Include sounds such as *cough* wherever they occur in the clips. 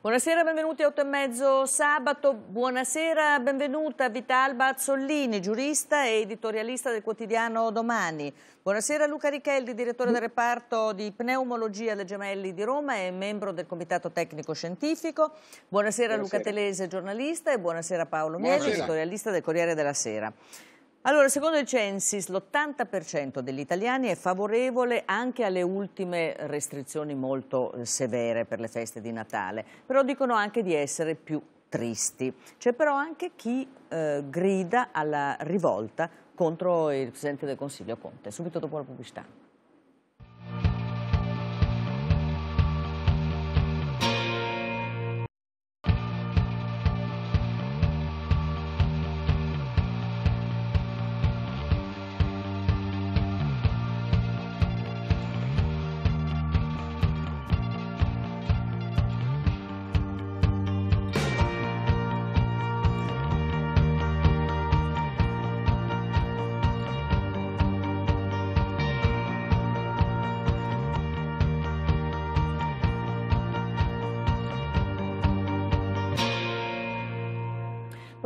Buonasera, benvenuti a 8 e mezzo sabato. Buonasera, benvenuta Vitalba Azzollini, giurista e editorialista del quotidiano Domani. Buonasera Luca Richelli, direttore del reparto di pneumologia alle Gemelli di Roma e membro del comitato tecnico scientifico. Buonasera, buonasera. Luca Telese, giornalista e buonasera Paolo Mieli, editorialista del Corriere della Sera. Allora, secondo il Censis l'80% degli italiani è favorevole anche alle ultime restrizioni molto eh, severe per le feste di Natale, però dicono anche di essere più tristi. C'è però anche chi eh, grida alla rivolta contro il Presidente del Consiglio Conte, subito dopo la pubblicità.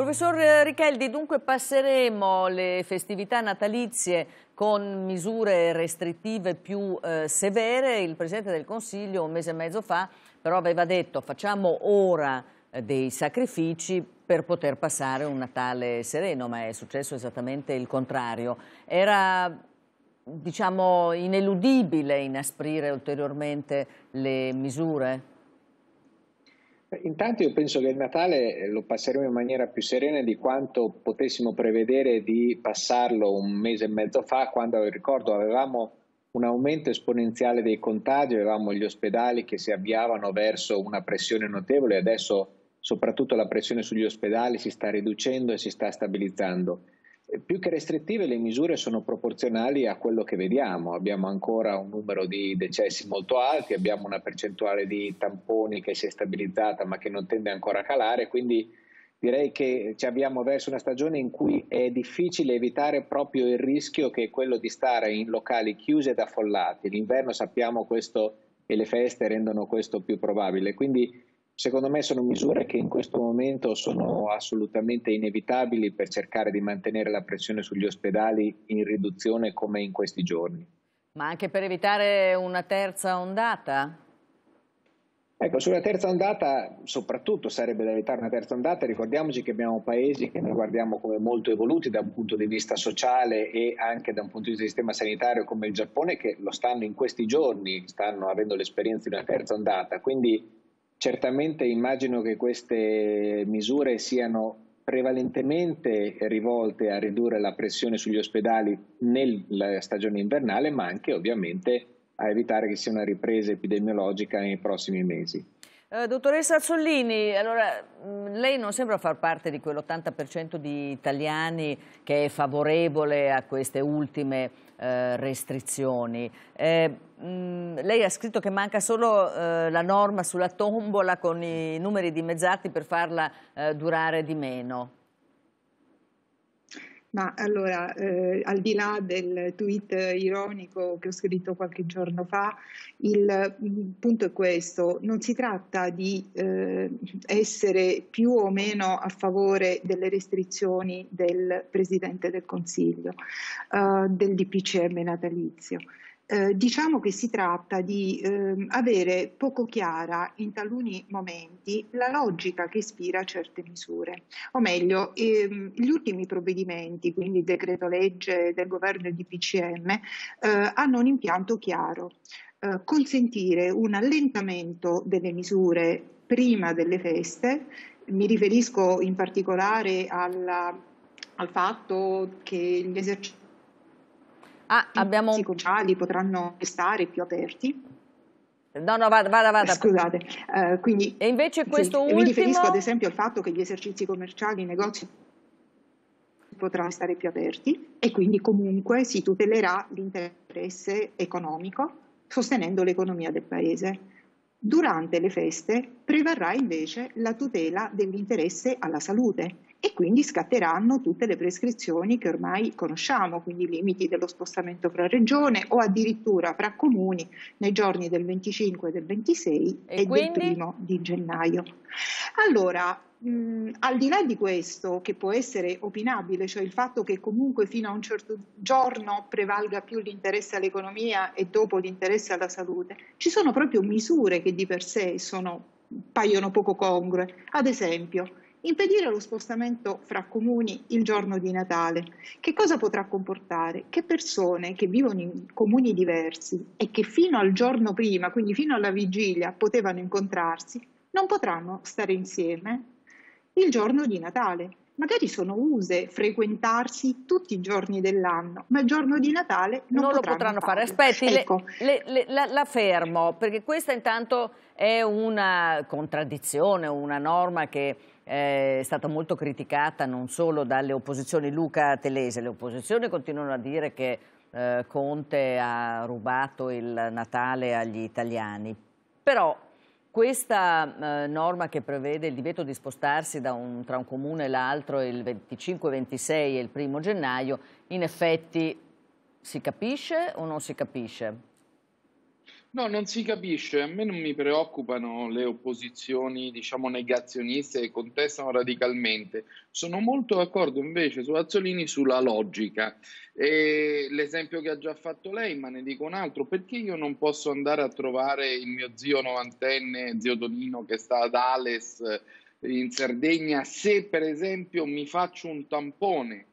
Professor Richeldi, dunque passeremo le festività natalizie con misure restrittive più eh, severe. Il Presidente del Consiglio un mese e mezzo fa però aveva detto facciamo ora eh, dei sacrifici per poter passare un Natale sereno, ma è successo esattamente il contrario. Era diciamo ineludibile inasprire ulteriormente le misure? Intanto io penso che il Natale eh, lo passeremo in maniera più serena di quanto potessimo prevedere di passarlo un mese e mezzo fa, quando ricordo avevamo un aumento esponenziale dei contagi, avevamo gli ospedali che si avviavano verso una pressione notevole e adesso soprattutto la pressione sugli ospedali si sta riducendo e si sta stabilizzando. Eh, più che restrittive le misure sono proporzionali a quello che vediamo, abbiamo ancora un numero di decessi molto alti, abbiamo una percentuale di tamponi che si è stabilizzata ma che non tende ancora a calare, quindi direi che ci abbiamo verso una stagione in cui è difficile evitare proprio il rischio che è quello di stare in locali chiusi ed affollati. L'inverno sappiamo questo e le feste rendono questo più probabile, quindi Secondo me sono misure che in questo momento sono assolutamente inevitabili per cercare di mantenere la pressione sugli ospedali in riduzione come in questi giorni. Ma anche per evitare una terza ondata? Ecco, sulla terza ondata soprattutto sarebbe da evitare una terza ondata, ricordiamoci che abbiamo paesi che noi guardiamo come molto evoluti da un punto di vista sociale e anche da un punto di vista del sistema sanitario come il Giappone che lo stanno in questi giorni, stanno avendo l'esperienza di una terza ondata, quindi Certamente immagino che queste misure siano prevalentemente rivolte a ridurre la pressione sugli ospedali nella stagione invernale, ma anche ovviamente a evitare che sia una ripresa epidemiologica nei prossimi mesi. Eh, dottoressa Azzolini, allora, mm, lei non sembra far parte di quell'80% di italiani che è favorevole a queste ultime eh, restrizioni. Eh, mh, mm, lei ha scritto che manca solo eh, la norma sulla tombola con i numeri dimezzati per farla eh, durare di meno. Ma allora, eh, al di là del tweet ironico che ho scritto qualche giorno fa, il mm, punto è questo, non si tratta di eh, essere più o meno a favore delle restrizioni del Presidente del Consiglio, eh, del DPCM natalizio. Eh, diciamo che si tratta di eh, avere poco chiara in taluni momenti la logica che ispira certe misure, o meglio, ehm, gli ultimi provvedimenti, quindi il decreto legge del governo e di PCM, eh, hanno un impianto chiaro. Eh, consentire un allentamento delle misure prima delle feste, mi riferisco in particolare alla al fatto che gli esercizi Ah, abbiamo... I psicociali potranno stare più aperti. No, no, vada, vada. vada. Scusate. Uh, quindi, e invece questo sì, ultimo... Mi riferisco ad esempio al fatto che gli esercizi commerciali, i negozi potranno stare più aperti e quindi comunque si tutelerà l'interesse economico sostenendo l'economia del paese. Durante le feste prevarrà invece la tutela dell'interesse alla salute e quindi scatteranno tutte le prescrizioni che ormai conosciamo, quindi i limiti dello spostamento fra regione o addirittura fra comuni nei giorni del 25 e del 26 e, e del primo di gennaio. Allora, Mm, al di là di questo, che può essere opinabile, cioè il fatto che comunque fino a un certo giorno prevalga più l'interesse all'economia e dopo l'interesse alla salute, ci sono proprio misure che di per sé sono, paiono poco congrue. Ad esempio, impedire lo spostamento fra comuni il giorno di Natale. Che cosa potrà comportare? Che persone che vivono in comuni diversi e che fino al giorno prima, quindi fino alla vigilia, potevano incontrarsi, non potranno stare insieme il giorno di Natale. Magari sono use frequentarsi tutti i giorni dell'anno, ma il giorno di Natale non, non potranno lo potranno fare. fare. Aspetti, ecco. le, le, la, la fermo, perché questa intanto è una contraddizione, una norma che è stata molto criticata non solo dalle opposizioni Luca Telese, le opposizioni continuano a dire che eh, Conte ha rubato il Natale agli italiani, però questa eh, norma che prevede il divieto di spostarsi un, tra un comune e l'altro il 25, 26 e il primo gennaio, in effetti si capisce o non si capisce? No, non si capisce, a me non mi preoccupano le opposizioni, diciamo, negazioniste che contestano radicalmente. Sono molto d'accordo invece su Azzolini sulla logica. E l'esempio che ha già fatto lei, ma ne dico un altro, perché io non posso andare a trovare il mio zio novantenne, zio Tonino, che sta ad Ales in Sardegna, se per esempio mi faccio un tampone?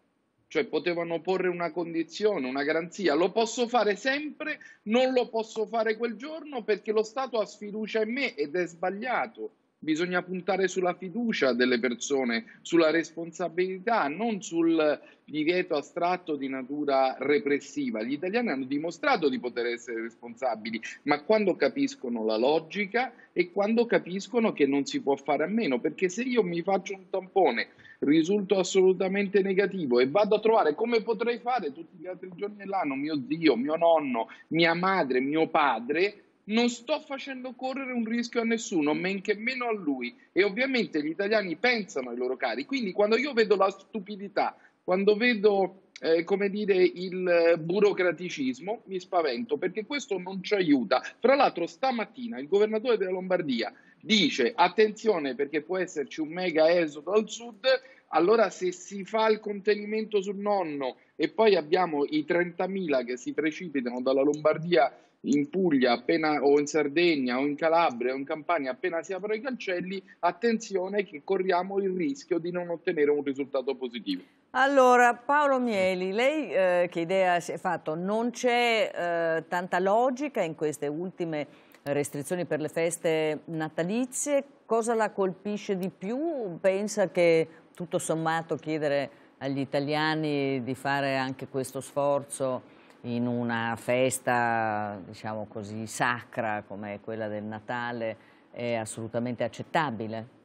cioè potevano porre una condizione, una garanzia, lo posso fare sempre, non lo posso fare quel giorno perché lo Stato ha sfiducia in me ed è sbagliato bisogna puntare sulla fiducia delle persone, sulla responsabilità, non sul divieto astratto di natura repressiva. Gli italiani hanno dimostrato di poter essere responsabili, ma quando capiscono la logica e quando capiscono che non si può fare a meno, perché se io mi faccio un tampone, risulto assolutamente negativo e vado a trovare come potrei fare tutti gli altri giorni dell'anno mio zio, mio nonno, mia madre, mio padre, non sto facendo correre un rischio a nessuno, men che meno a lui. E ovviamente gli italiani pensano ai loro cari. Quindi quando io vedo la stupidità, quando vedo eh, come dire, il eh, burocraticismo, mi spavento perché questo non ci aiuta. Fra l'altro, stamattina il governatore della Lombardia dice: attenzione perché può esserci un mega esodo al sud. Allora, se si fa il contenimento sul nonno e poi abbiamo i 30.000 che si precipitano dalla Lombardia in Puglia appena, o in Sardegna o in Calabria o in Campania appena si aprono i cancelli, attenzione che corriamo il rischio di non ottenere un risultato positivo. Allora, Paolo Mieli, lei eh, che idea si è fatto? Non c'è eh, tanta logica in queste ultime restrizioni per le feste natalizie. Cosa la colpisce di più? Pensa che tutto sommato chiedere agli italiani di fare anche questo sforzo in una festa, diciamo così, sacra come quella del Natale è assolutamente accettabile?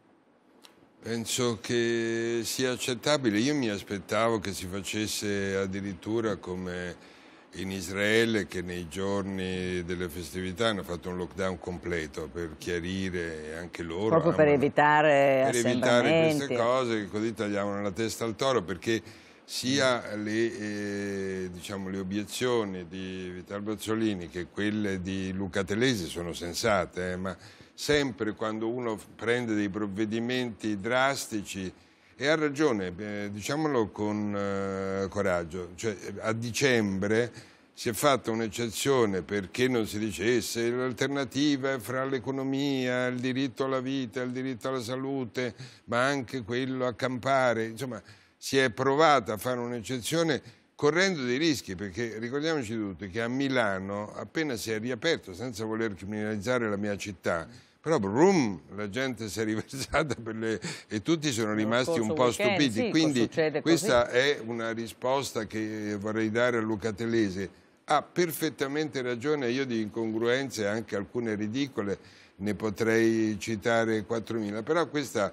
Penso che sia accettabile. Io mi aspettavo che si facesse addirittura come in Israele che nei giorni delle festività hanno fatto un lockdown completo per chiarire anche loro. Proprio amano, per evitare, per evitare queste cose che così tagliavano la testa al toro perché sia le, eh, diciamo, le, obiezioni di Vital Bozzolini che quelle di Luca Telesi sono sensate, eh, ma sempre quando uno prende dei provvedimenti drastici e ha ragione, eh, diciamolo con eh, coraggio, cioè, a dicembre si è fatta un'eccezione perché non si dicesse l'alternativa è fra l'economia, il diritto alla vita, il diritto alla salute, ma anche quello a campare, insomma si è provata a fare un'eccezione correndo dei rischi, perché ricordiamoci tutti che a Milano appena si è riaperto, senza voler criminalizzare la mia città, però brum, la gente si è *laughs* riversata le... e tutti sono rimasti un po' weekend, eh, stupiti. Sì, Quindi questa così. è una risposta che vorrei dare a Luca Telese. Ha perfettamente ragione, io di incongruenze, anche alcune ridicole, ne potrei citare 4.000, però questa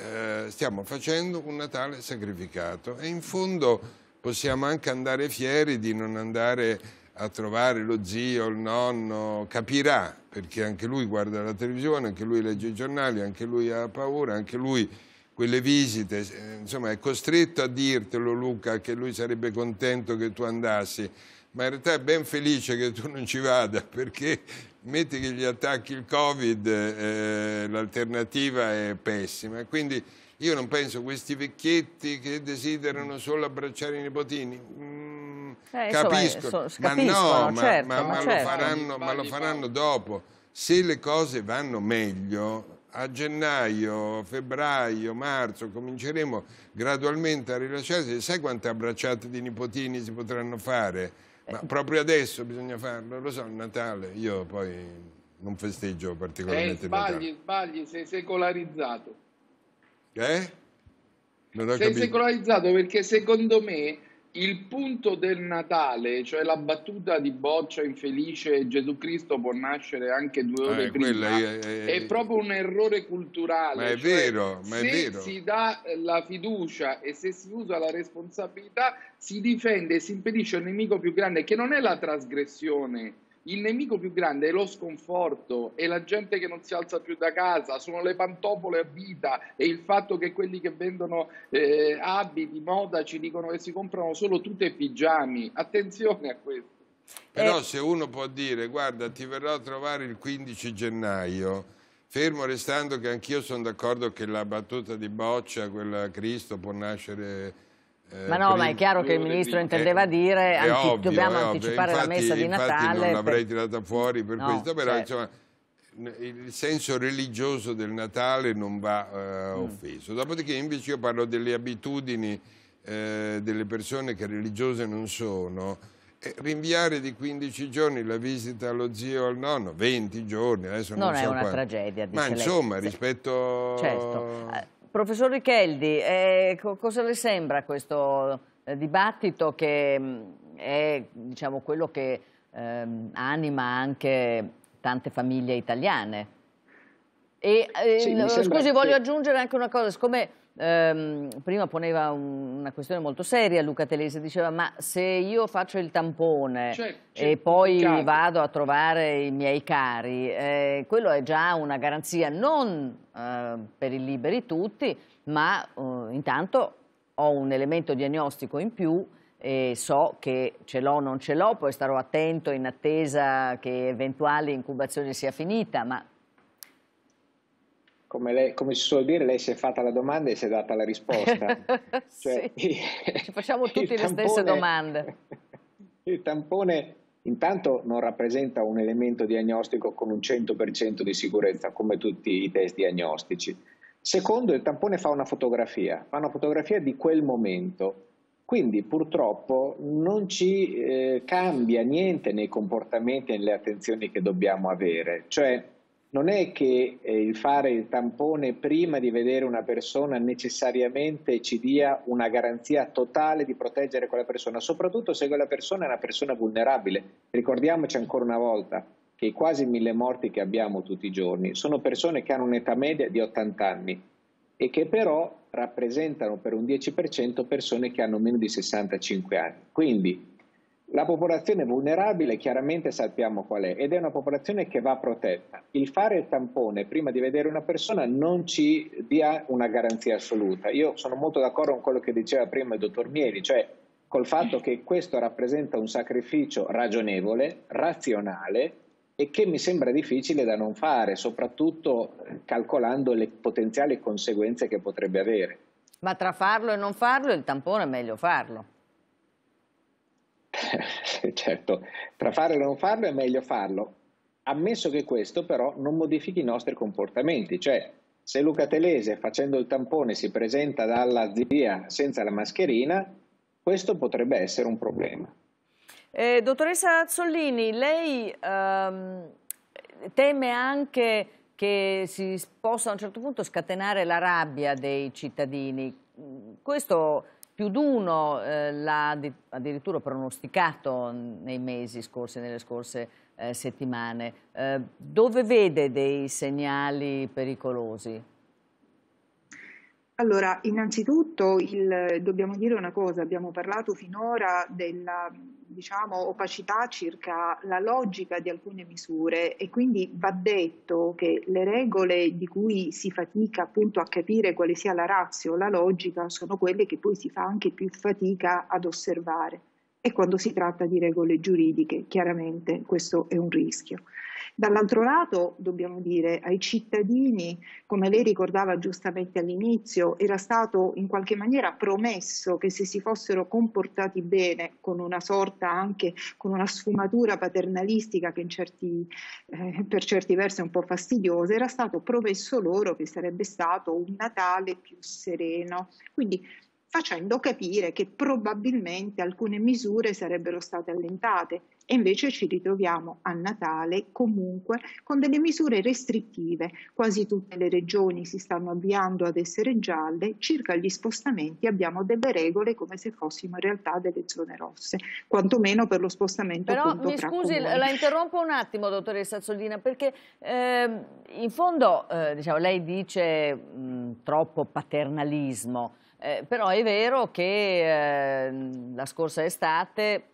eh, stiamo facendo un Natale sacrificato e in fondo possiamo anche andare fieri di non andare a trovare lo zio, il nonno, capirà, perché anche lui guarda la televisione, anche lui legge i giornali, anche lui ha paura, anche lui quelle visite, eh, insomma è costretto a dirtelo Luca che lui sarebbe contento che tu andassi ma in realtà è ben felice che tu non ci vada perché metti che gli attacchi il Covid, eh, l'alternativa è pessima. Quindi io non penso a questi vecchietti che desiderano solo abbracciare i nipotini. Mm, eh, capisco, insomma, ma no, certo, certo. ma lo faranno dopo. Se le cose vanno meglio, a gennaio, febbraio, marzo cominceremo gradualmente a rilasciarsi. Sai quante abbracciate di nipotini si potranno fare? Eh. Ma proprio adesso bisogna farlo, lo so, Natale, io poi non festeggio particolarmente eh, sbagli, Natale. Sbagli, sei secolarizzato. Eh? Non ho sei capito. secolarizzato perché secondo me il punto del Natale, cioè la battuta di boccia infelice Gesù Cristo può nascere anche due ore eh, prima, è, è, eh, eh, è, proprio un errore culturale. Ma è cioè, vero, ma è se vero. si dà eh, la fiducia e se si usa la responsabilità, si difende e si impedisce un nemico più grande che non è la trasgressione il nemico più grande è lo sconforto, è la gente che non si alza più da casa, sono le pantofole a vita e il fatto che quelli che vendono eh, abiti, moda ci dicono che si comprano solo tutte e pigiami. Attenzione a questo. Però eh. se uno può dire guarda ti verrò a trovare il 15 gennaio, fermo restando che anch'io sono d'accordo che la battuta di Boccia, quella Cristo può nascere eh, ma no, ma è chiaro che il ministro intendeva dire anti, ovvio, dobbiamo anticipare infatti, la messa di Natale. Non l'avrei per... tirata fuori per no, questo, però certo. insomma il senso religioso del Natale non va eh, mm. offeso. Dopodiché invece io parlo delle abitudini eh, delle persone che religiose non sono. E rinviare di 15 giorni la visita allo zio o al nonno, 20 giorni, adesso non, non so è una quanto. tragedia. Ma insomma, rispetto... Certo. Eh, Professor Richeldi, eh, co cosa le sembra questo eh, dibattito che mm, è diciamo, quello che eh, anima anche tante famiglie italiane? E, eh, sì, scusi, che... voglio aggiungere anche una cosa, siccome ehm, prima poneva un, una questione molto seria Luca Telese, diceva ma se io faccio il tampone cioè, e poi chiaro. vado a trovare i miei cari, eh, quello è già una garanzia non eh, per i liberi tutti, ma eh, intanto ho un elemento diagnostico in più e so che ce l'ho o non ce l'ho, poi starò attento in attesa che eventuali incubazione sia finita, ma come, lei, come, si suol dire, lei si è fatta la domanda e si è data la risposta. *laughs* Cioè, sì. *laughs* Ci facciamo tutte le stesse domande. *laughs* Il tampone intanto non rappresenta un elemento diagnostico con un 100% di sicurezza, come tutti i test diagnostici. Secondo, il tampone fa una fotografia, fa una fotografia di quel momento. Quindi purtroppo non ci eh, cambia niente nei comportamenti e nelle attenzioni che dobbiamo avere. Cioè, non è che eh, il fare il tampone prima di vedere una persona necessariamente ci dia una garanzia totale di proteggere quella persona, soprattutto se quella persona è una persona vulnerabile. Ricordiamoci ancora una volta che i quasi mille morti che abbiamo tutti i giorni sono persone che hanno un'età media di 80 anni e che però rappresentano per un 10% persone che hanno meno di 65 anni. Quindi la popolazione vulnerabile chiaramente sappiamo qual è ed è una popolazione che va protetta. Il fare il tampone prima di vedere una persona non ci dia una garanzia assoluta. Io sono molto d'accordo con quello che diceva prima il dottor Mieli, cioè col fatto che questo rappresenta un sacrificio ragionevole, razionale e che mi sembra difficile da non fare, soprattutto calcolando le potenziali conseguenze che potrebbe avere. Ma tra farlo e non farlo il tampone è meglio farlo. Cioè, *laughs* certo, tra farlo e non farlo è meglio farlo, ammesso che questo però non modifichi i nostri comportamenti, cioè se Luca Telese facendo il tampone si presenta dalla zia senza la mascherina, questo potrebbe essere un problema. Eh, dottoressa Azzolini, lei ehm, teme anche che si possa a un certo punto scatenare la rabbia dei cittadini. Questo più di uno eh, l'ha addirittura pronosticato nei mesi scorsi, nelle scorse eh, settimane. Eh, dove vede dei segnali pericolosi? Allora, innanzitutto il, dobbiamo dire una cosa, abbiamo parlato finora della diciamo, opacità circa la logica di alcune misure e quindi va detto che le regole di cui si fatica appunto a capire quale sia la razza o la logica sono quelle che poi si fa anche più fatica ad osservare e quando si tratta di regole giuridiche chiaramente questo è un rischio. Dall'altro lato, dobbiamo dire ai cittadini, come lei ricordava giustamente all'inizio, era stato in qualche maniera promesso che se si fossero comportati bene, con una sorta anche, con una sfumatura paternalistica che certi, eh, per certi versi è un po' fastidiosa, era stato promesso loro che sarebbe stato un Natale più sereno. Quindi facendo capire che probabilmente alcune misure sarebbero state allentate e invece ci ritroviamo a Natale comunque con delle misure restrittive. Quasi tutte le regioni si stanno avviando ad essere gialle, circa gli spostamenti abbiamo delle regole come se fossimo in realtà delle zone rosse, quantomeno per lo spostamento Però mi scusi, comuni. la interrompo un attimo dottoressa Zollina, perché eh, in fondo eh, diciamo, lei dice mh, troppo paternalismo, eh, però è vero che eh, la scorsa estate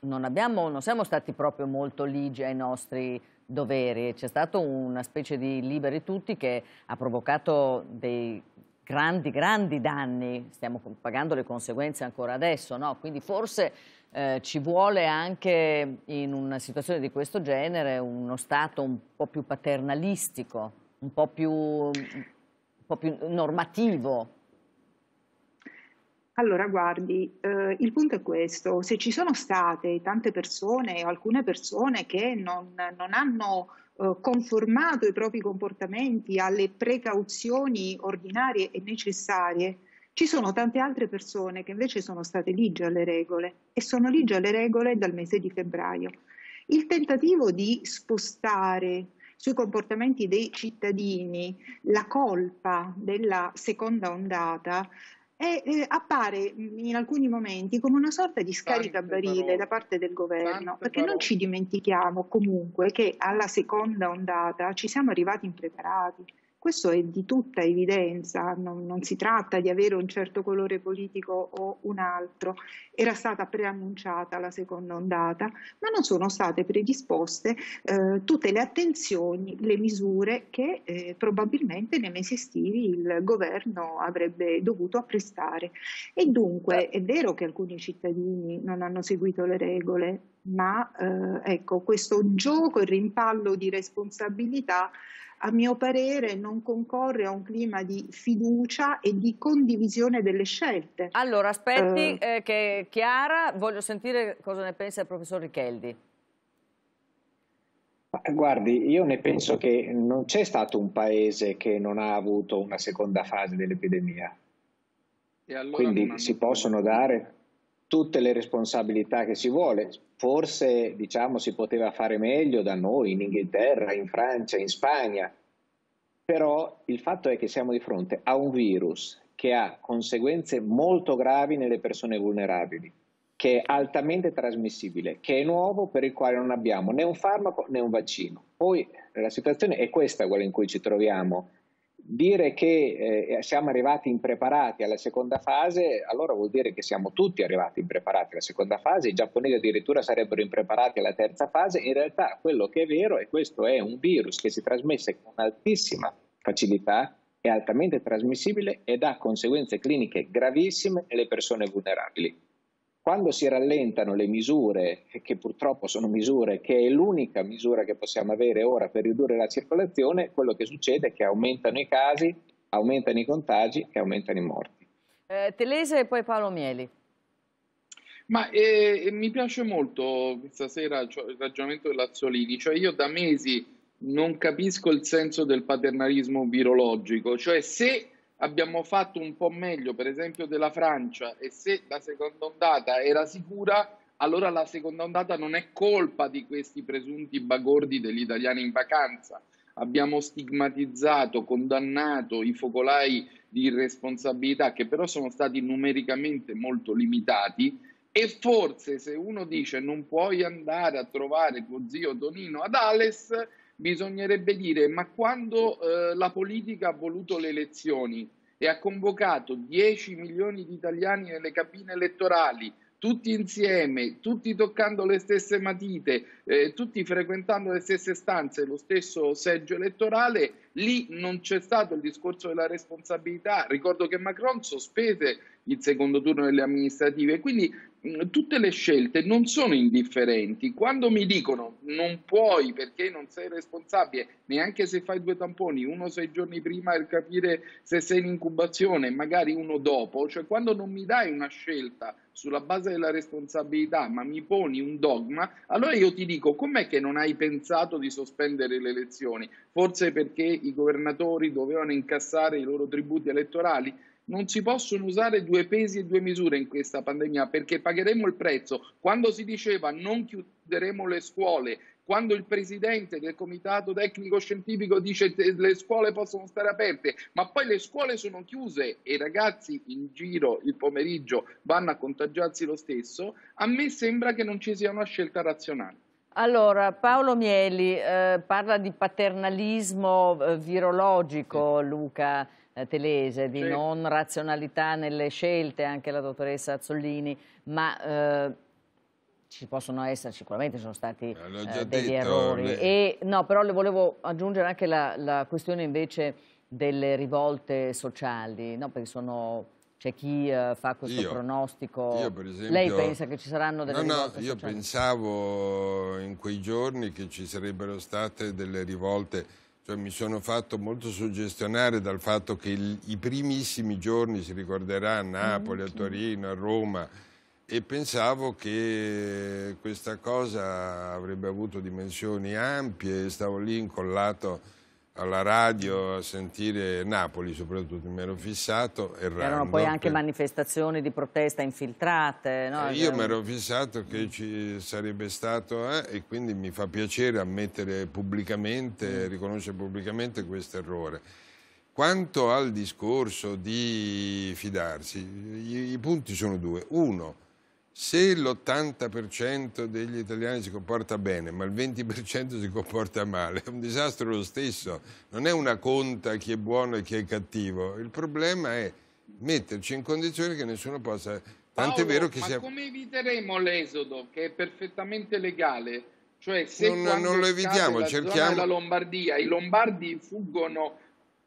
non, abbiamo, non, siamo stati proprio molto ligi ai nostri doveri, c'è stata una specie di liberi tutti che ha provocato dei grandi, grandi danni, stiamo pagando le conseguenze ancora adesso, no? quindi forse eh, ci vuole anche in una situazione di questo genere uno Stato un po' più paternalistico, un po' più, un po più normativo. Allora, guardi, eh, il punto è questo, se ci sono state tante persone o alcune persone che non, non hanno eh, conformato i propri comportamenti alle precauzioni ordinarie e necessarie, ci sono tante altre persone che invece sono state ligi alle regole e sono ligi alle regole dal mese di febbraio. Il tentativo di spostare sui comportamenti dei cittadini la colpa della seconda ondata e eh, appare in alcuni momenti come una sorta di scarica scaricabarile da parte del governo, perché parole. non ci dimentichiamo comunque che alla seconda ondata ci siamo arrivati impreparati questo è di tutta evidenza, non, non, si tratta di avere un certo colore politico o un altro. Era stata preannunciata la seconda ondata, ma non sono state predisposte eh, tutte le attenzioni, le misure che eh, probabilmente nei mesi estivi il governo avrebbe dovuto apprestare. E dunque è vero che alcuni cittadini non hanno seguito le regole, ma eh, ecco, questo gioco e rimpallo di responsabilità a mio parere non concorre a un clima di fiducia e di condivisione delle scelte. Allora, aspetti eh, eh, che Chiara, voglio sentire cosa ne pensa il professor Richeldi. Eh, guardi, io ne penso che non c'è stato un paese che non ha avuto una seconda fase dell'epidemia. Allora Quindi si possono dare tutte le responsabilità che si vuole. Forse diciamo, si poteva fare meglio da noi, in Inghilterra, in Francia, in Spagna, però il fatto è che siamo di fronte a un virus che ha conseguenze molto gravi nelle persone vulnerabili, che è altamente trasmissibile, che è nuovo, per il quale non abbiamo né un farmaco né un vaccino. Poi la situazione è questa, quella in cui ci troviamo dire che eh, siamo arrivati impreparati alla seconda fase, allora vuol dire che siamo tutti arrivati impreparati alla seconda fase, i giapponesi addirittura sarebbero impreparati alla terza fase, in realtà quello che è vero è che questo è un virus che si trasmette con altissima facilità, è altamente trasmissibile ed ha conseguenze cliniche gravissime nelle persone vulnerabili. Quando si rallentano le misure, che purtroppo sono misure che è l'unica misura che possiamo avere ora per ridurre la circolazione, quello che succede è che aumentano i casi, aumentano i contagi e aumentano i morti. Eh, Telese e poi Paolo Mieli. Ma eh, mi piace molto stasera sera il ragionamento dell'Azzolini, cioè io da mesi non capisco il senso del paternalismo virologico, cioè se abbiamo fatto un po' meglio, per esempio, della Francia e se la seconda ondata era sicura, allora la seconda ondata non è colpa di questi presunti bagordi degli italiani in vacanza. Abbiamo stigmatizzato, condannato i focolai di irresponsabilità che però sono stati numericamente molto limitati e forse se uno dice non puoi andare a trovare tuo zio Tonino ad Ales, bisognerebbe dire ma quando eh, la politica ha voluto le elezioni e ha convocato 10 milioni di italiani nelle cabine elettorali, tutti insieme, tutti toccando le stesse matite, eh, tutti frequentando le stesse stanze, lo stesso seggio elettorale, lì non c'è stato il discorso della responsabilità. Ricordo che Macron sospese il secondo turno delle amministrative, quindi Mm, tutte le scelte non sono indifferenti. Quando mi dicono non puoi perché non sei responsabile, neanche se fai due tamponi, uno sei giorni prima per capire se sei in incubazione, magari uno dopo, cioè quando non mi dai una scelta sulla base della responsabilità, ma mi poni un dogma, allora io ti dico com'è che non hai pensato di sospendere le elezioni? Forse perché i governatori dovevano incassare i loro tributi elettorali? Non si possono usare due pesi e due misure in questa pandemia perché pagheremo il prezzo. Quando si diceva non chiuderemo le scuole, quando il presidente del comitato tecnico scientifico dice che le scuole possono stare aperte, ma poi le scuole sono chiuse e i ragazzi in giro il pomeriggio vanno a contagiarsi lo stesso, a me sembra che non ci sia una scelta razionale. Allora, Paolo Mieli eh, parla di paternalismo eh, virologico, sì. Luca. Eh, Telese, di sì. non razionalità nelle scelte, anche la dottoressa Azzolini, ma eh, ci possono essere, sicuramente sono stati eh, eh degli detto, errori. Le... E, no, però le volevo aggiungere anche la, la questione invece delle rivolte sociali, no? perché sono c'è chi eh, fa questo io, pronostico. Io per esempio, Lei pensa che ci saranno delle no, rivolte? No, io pensavo in quei giorni che ci sarebbero state delle rivolte cioè, mi sono fatto molto suggestionare dal fatto che il, i primissimi giorni si ricorderà a mm, Napoli, a Torino, a Roma e pensavo che questa cosa avrebbe avuto dimensioni ampie, stavo lì incollato alla radio a sentire Napoli soprattutto mi ero fissato errando, erano poi anche per... manifestazioni di protesta infiltrate no? eh, io cioè- mi ero fissato che ci sarebbe stato eh, e quindi mi fa piacere ammettere pubblicamente mm. riconoscere pubblicamente questo errore quanto al discorso di fidarsi i, i punti sono due uno se l'80% degli italiani si comporta bene, ma il 20% si comporta male, è un disastro lo stesso. Non è una conta chi è buono e chi è cattivo. Il problema è metterci in condizioni che nessuno possa... Tant'è vero che ma sia... come eviteremo l'esodo, che è perfettamente legale? Cioè, se non, non lo evitiamo, cerchiamo... La Lombardia, i lombardi fuggono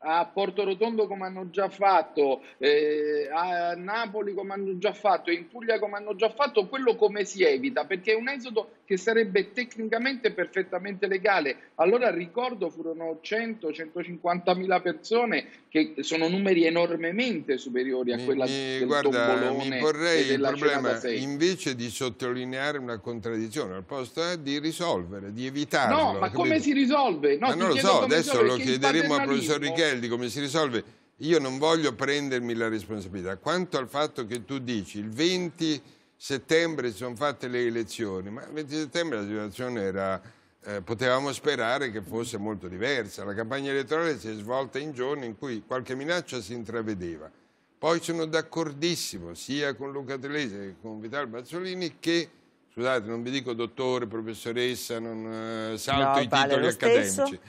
a Porto Rotondo come hanno già fatto, eh, a Napoli come hanno già fatto, in Puglia come hanno già fatto, quello come si evita, perché è un esodo che sarebbe tecnicamente perfettamente legale. Allora ricordo furono 100-150 mila persone che sono numeri enormemente superiori a quella mi, mi, del guarda, mi porrei il problema invece di sottolineare una contraddizione al posto è eh, di risolvere, di evitare. No, ma capito? come si risolve? No, ma non lo so, adesso lo chiederemo al professor Richeldi come si risolve. Io non voglio prendermi la responsabilità. Quanto al fatto che tu dici il 20 settembre si sono fatte le elezioni, ma il 20 settembre la situazione era... Eh, potevamo sperare che fosse molto diversa. La campagna elettorale si è svolta in giorni in cui qualche minaccia si intravedeva. Poi sono d'accordissimo sia con Luca Telese che con Vital Bazzolini che, scusate, non vi dico dottore, professoressa, non eh, salto no, i vale titoli accademici.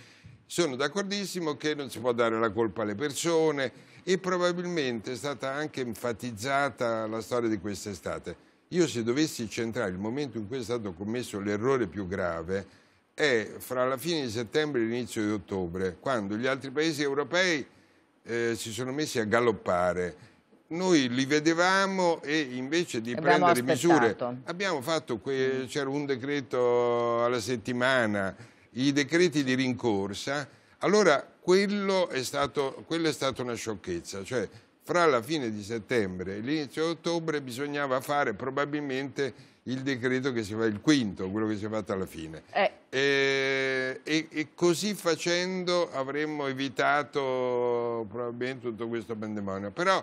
Sono d'accordissimo che non si può dare la colpa alle persone e probabilmente è stata anche enfatizzata la storia di quest'estate. Io se dovessi centrare il momento in cui è stato commesso l'errore più grave è fra la fine di settembre e l'inizio di ottobre, quando gli altri paesi europei eh, si sono messi a galoppare. Noi li vedevamo e invece di abbiamo prendere aspettato. misure, abbiamo fatto, mm. c'era un decreto alla settimana, i decreti di rincorsa, allora quello è stato, quello è stata una sciocchezza, cioè fra la fine di settembre e l'inizio di ottobre bisognava fare probabilmente il decreto che si fa, il quinto, quello che si è fatto alla fine. Eh. E, e, e, così facendo avremmo evitato probabilmente tutto questo pandemonio. Però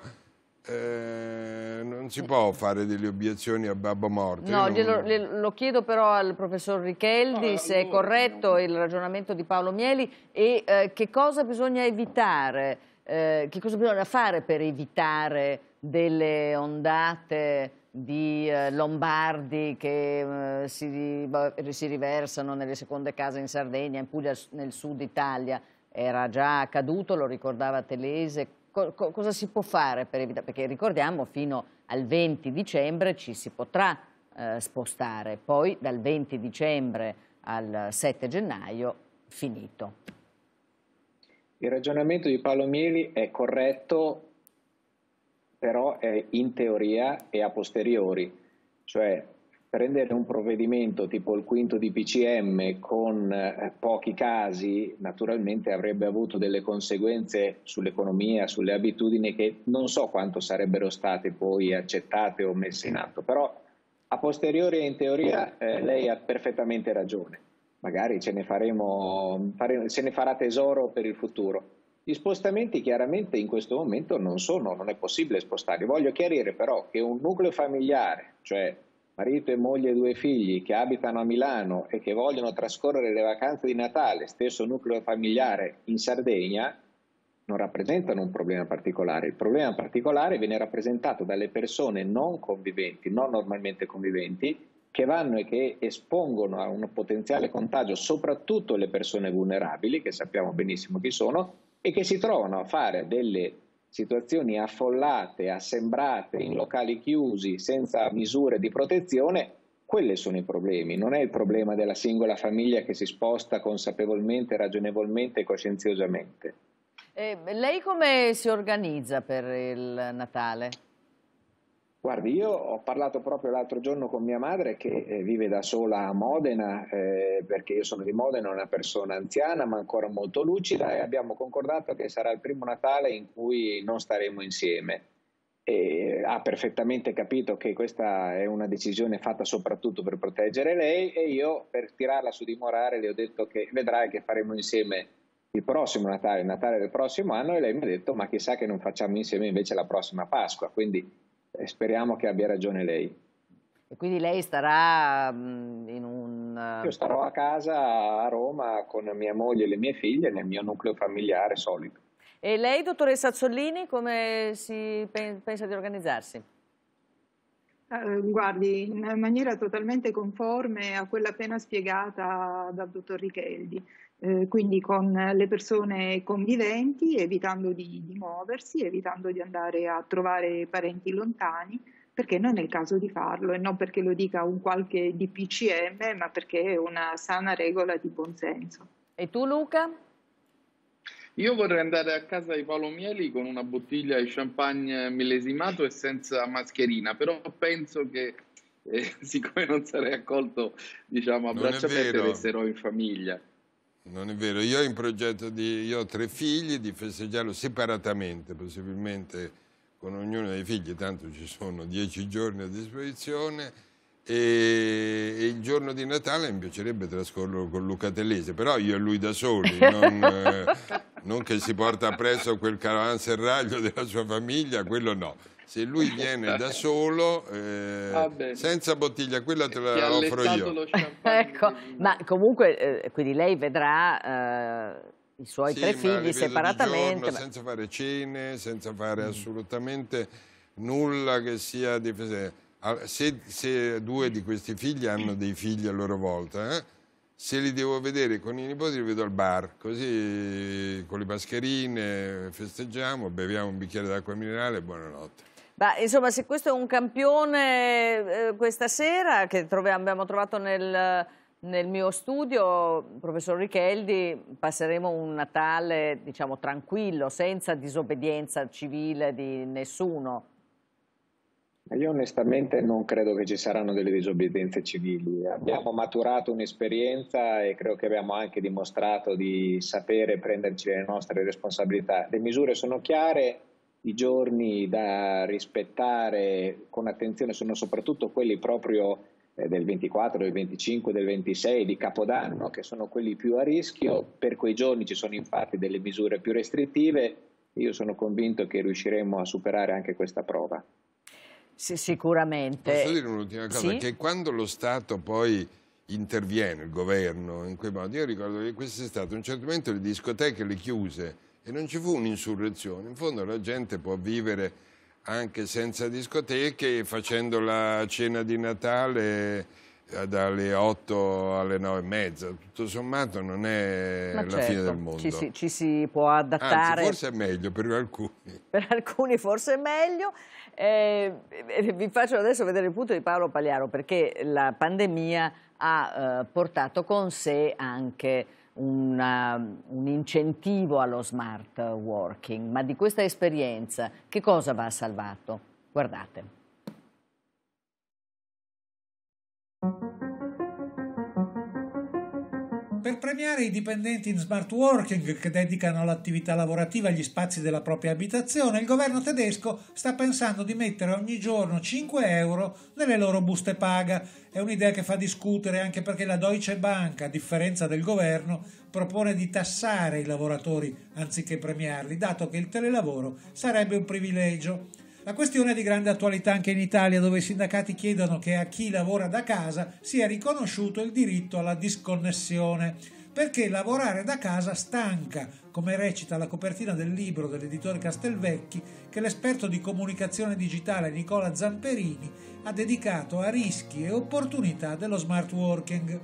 eh, non si eh. può fare delle obiezioni a Babbo Morte. No, non... glielo, glielo, lo chiedo però al professor Richeldi no, se è corretto no. il ragionamento di Paolo Mieli e eh, che cosa bisogna evitare eh, che cosa bisogna fare per evitare delle ondate di eh, lombardi che eh, si, boh, si, riversano nelle seconde case in Sardegna, in Puglia, nel sud Italia? Era già accaduto, lo ricordava Telese. Co co cosa si può fare per evitare? Perché ricordiamo fino al 20 dicembre ci si potrà eh, spostare, poi dal 20 dicembre al 7 gennaio finito. Il ragionamento di Paolo Mieli è corretto, però è in teoria e a posteriori, cioè prendere un provvedimento tipo il quinto di PCM con eh, pochi casi naturalmente avrebbe avuto delle conseguenze sull'economia, sulle abitudini che non so quanto sarebbero state poi accettate o messe in atto, però a posteriori e in teoria eh, lei ha perfettamente ragione magari ce ne, faremo, fare, se ne farà tesoro per il futuro. Gli spostamenti chiaramente in questo momento non sono, non è possibile spostarli. Voglio chiarire però che un nucleo familiare, cioè marito e moglie e due figli che abitano a Milano e che vogliono trascorrere le vacanze di Natale, stesso nucleo familiare in Sardegna, non rappresentano un problema particolare. Il problema particolare viene rappresentato dalle persone non conviventi, non normalmente conviventi, che vanno e che espongono a un potenziale contagio soprattutto le persone vulnerabili, che sappiamo benissimo chi sono, e che si trovano a fare delle situazioni affollate, assembrate, in locali chiusi, senza misure di protezione, quelli sono i problemi, non è il problema della singola famiglia che si sposta consapevolmente, ragionevolmente e coscienziosamente. Eh, lei come si organizza per il Natale? Guardi, io ho parlato proprio l'altro giorno con mia madre che mm. eh, vive da sola a Modena, eh, perché io sono di Modena, una persona anziana ma ancora molto lucida e abbiamo concordato che sarà il primo Natale in cui non staremo insieme. E ha perfettamente capito che questa è una decisione fatta soprattutto per proteggere lei e io per tirarla su di morale le ho detto che vedrai che faremo insieme il prossimo Natale, il Natale del prossimo anno e lei mi ha detto ma chissà che non facciamo insieme invece la prossima Pasqua. Quindi e speriamo che abbia ragione lei. E quindi lei starà in un... Io starò a casa a Roma con mia moglie e le mie figlie nel mio nucleo familiare solito. E lei, dottoressa Azzolini, come si pensa di organizzarsi? Eh, guardi, in maniera totalmente conforme a quella appena spiegata dal dottor Richeldi. Eh, quindi con le persone conviventi, evitando di, di, muoversi, evitando di andare a trovare parenti lontani, perché non è il caso di farlo e non perché lo dica un qualche DPCM, ma perché è una sana regola di buonsenso. E tu Luca? Io vorrei andare a casa di Paolo Mieli con una bottiglia di champagne millesimato e senza mascherina, però penso che eh, *laughs* siccome non sarei accolto diciamo, a non braccia aperte, resterò in famiglia. Non è vero, io ho in progetto di... Io ho tre figli, di festeggiarlo separatamente, possibilmente con ognuno dei figli, tanto ci sono dieci giorni a disposizione, e, il giorno di Natale mi piacerebbe trascorrerlo con Luca Tellese, però io e lui da soli, *laughs* non, eh, non che si porta appresso quel caravanserraglio della sua famiglia, quello no se lui viene da *laughs* solo, eh, ah, senza bottiglia, quella te la offro io. *laughs* ecco, ma comunque, eh, quindi lei vedrà eh, i suoi sì, tre figli separatamente. Giorno, ma... Senza fare cene, senza fare mm. assolutamente nulla che sia difesa. Se, se, due di questi figli hanno mm. dei figli a loro volta, eh, se li devo vedere con i nipoti li vedo al bar, così con le mascherine festeggiamo, beviamo un bicchiere d'acqua minerale e buonanotte. Ma insomma, se questo è un campione eh, questa sera che troviamo, abbiamo trovato nel, nel, mio studio, professor Richeldi, passeremo un Natale, diciamo, tranquillo, senza disobbedienza civile di nessuno. Io onestamente non credo che ci saranno delle disobbedienze civili. Abbiamo maturato un'esperienza e credo che abbiamo anche dimostrato di sapere prenderci le nostre responsabilità. Le misure sono chiare, i giorni da rispettare con attenzione sono soprattutto quelli proprio eh, del 24, del 25, del 26 di Capodanno, che sono quelli più a rischio. Per quei giorni ci sono infatti delle misure più restrittive. Io sono convinto che riusciremo a superare anche questa prova. Sì, sicuramente. Posso dire un'ultima cosa? Sì? Che quando lo Stato poi interviene, il governo, in quei modi, io ricordo che quest'estate a un certo momento le discoteche le chiuse e non ci fu un'insurrezione. In fondo la gente può vivere anche senza discoteche, facendo la cena di Natale dalle 8 alle 9 e mezza, tutto sommato non è Ma la certo, fine del mondo. Ci si, ci si, può adattare. Anzi, forse è meglio per alcuni. *laughs* Per alcuni forse è meglio. Eh, vi faccio adesso vedere il punto di Paolo Pagliaro perché la pandemia ha eh, portato con sé anche... Una, un incentivo allo smart working, ma di questa esperienza che cosa va salvato? Guardate. Per premiare i dipendenti in smart working che dedicano all'attività lavorativa gli spazi della propria abitazione, il governo tedesco sta pensando di mettere ogni giorno 5 euro nelle loro buste paga. È un'idea che fa discutere anche perché la Deutsche Bank, a differenza del governo, propone di tassare i lavoratori anziché premiarli, dato che il telelavoro sarebbe un privilegio. La questione è di grande attualità anche in Italia, dove i sindacati chiedono che a chi lavora da casa sia riconosciuto il diritto alla disconnessione, perché lavorare da casa stanca, come recita la copertina del libro dell'editore Castelvecchi che l'esperto di comunicazione digitale Nicola Zamperini ha dedicato a rischi e opportunità dello smart working.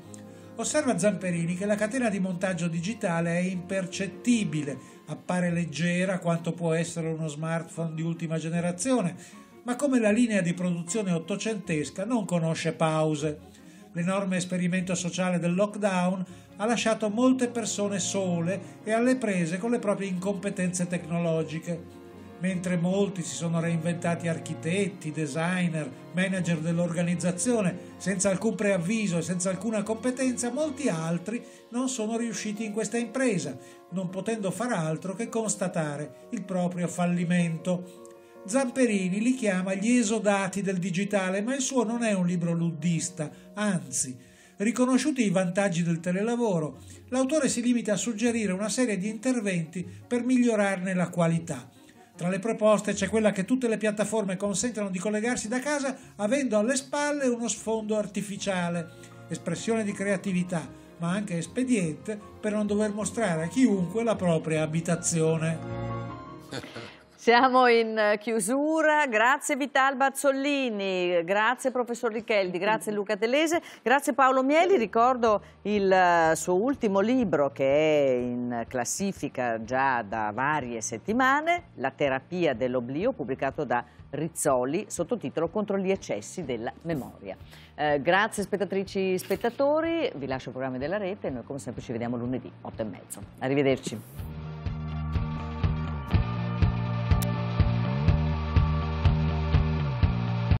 Osserva Zamperini che la catena di montaggio digitale è impercettibile appare leggera quanto può essere uno smartphone di ultima generazione, ma come la linea di produzione ottocentesca non conosce pause. L'enorme esperimento sociale del lockdown ha lasciato molte persone sole e alle prese con le proprie incompetenze tecnologiche mentre molti si sono reinventati architetti, designer, manager dell'organizzazione, senza alcun preavviso e senza alcuna competenza, molti altri non sono riusciti in questa impresa, non potendo far altro che constatare il proprio fallimento. Zamperini li chiama gli esodati del digitale, ma il suo non è un libro luddista, anzi, Riconosciuti i vantaggi del telelavoro, l'autore si limita a suggerire una serie di interventi per migliorarne la qualità. Tra le proposte c'è quella che tutte le piattaforme consentano di collegarsi da casa avendo alle spalle uno sfondo artificiale, espressione di creatività, ma anche espediente per non dover mostrare a chiunque la propria abitazione. *laughs* Siamo in chiusura, grazie Vital Bazzolini, grazie professor Richeldi, grazie Luca Telese, grazie Paolo Mieli, ricordo il eh, suo ultimo libro che è in classifica già da varie settimane, La terapia dell'oblio, pubblicato da Rizzoli, sottotitolo Contro gli eccessi della memoria. Eh, grazie spettatrici e spettatori, vi lascio i programmi della rete e noi come sempre ci vediamo lunedì 8 e mezzo. Arrivederci.